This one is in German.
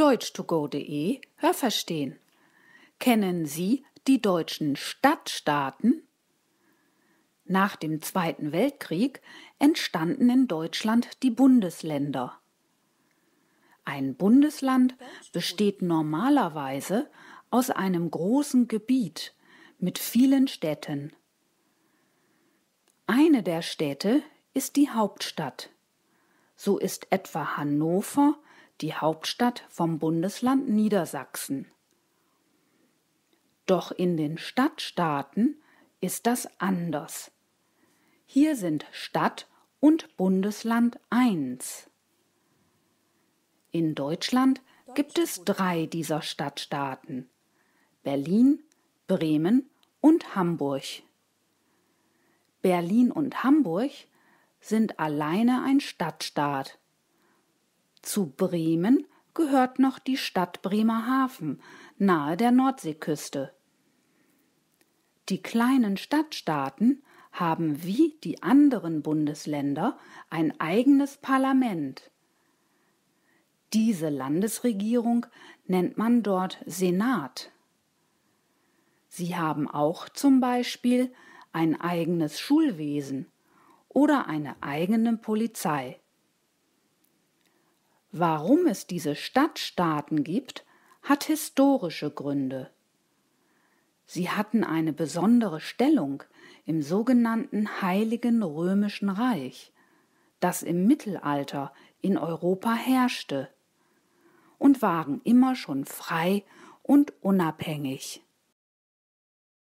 deutschtogo.de Hörverstehen. Kennen Sie die deutschen Stadtstaaten? Nach dem Zweiten Weltkrieg entstanden in Deutschland die Bundesländer. Ein Bundesland besteht normalerweise aus einem großen Gebiet mit vielen Städten. Eine der Städte ist die Hauptstadt. So ist etwa Hannover die Hauptstadt vom Bundesland Niedersachsen. Doch in den Stadtstaaten ist das anders. Hier sind Stadt und Bundesland eins. In Deutschland gibt es drei dieser Stadtstaaten Berlin, Bremen und Hamburg. Berlin und Hamburg sind alleine ein Stadtstaat zu Bremen gehört noch die Stadt Bremerhaven nahe der Nordseeküste. Die kleinen Stadtstaaten haben wie die anderen Bundesländer ein eigenes Parlament. Diese Landesregierung nennt man dort Senat. Sie haben auch zum Beispiel ein eigenes Schulwesen oder eine eigene Polizei. Warum es diese Stadtstaaten gibt, hat historische Gründe. Sie hatten eine besondere Stellung im sogenannten Heiligen Römischen Reich, das im Mittelalter in Europa herrschte, und waren immer schon frei und unabhängig.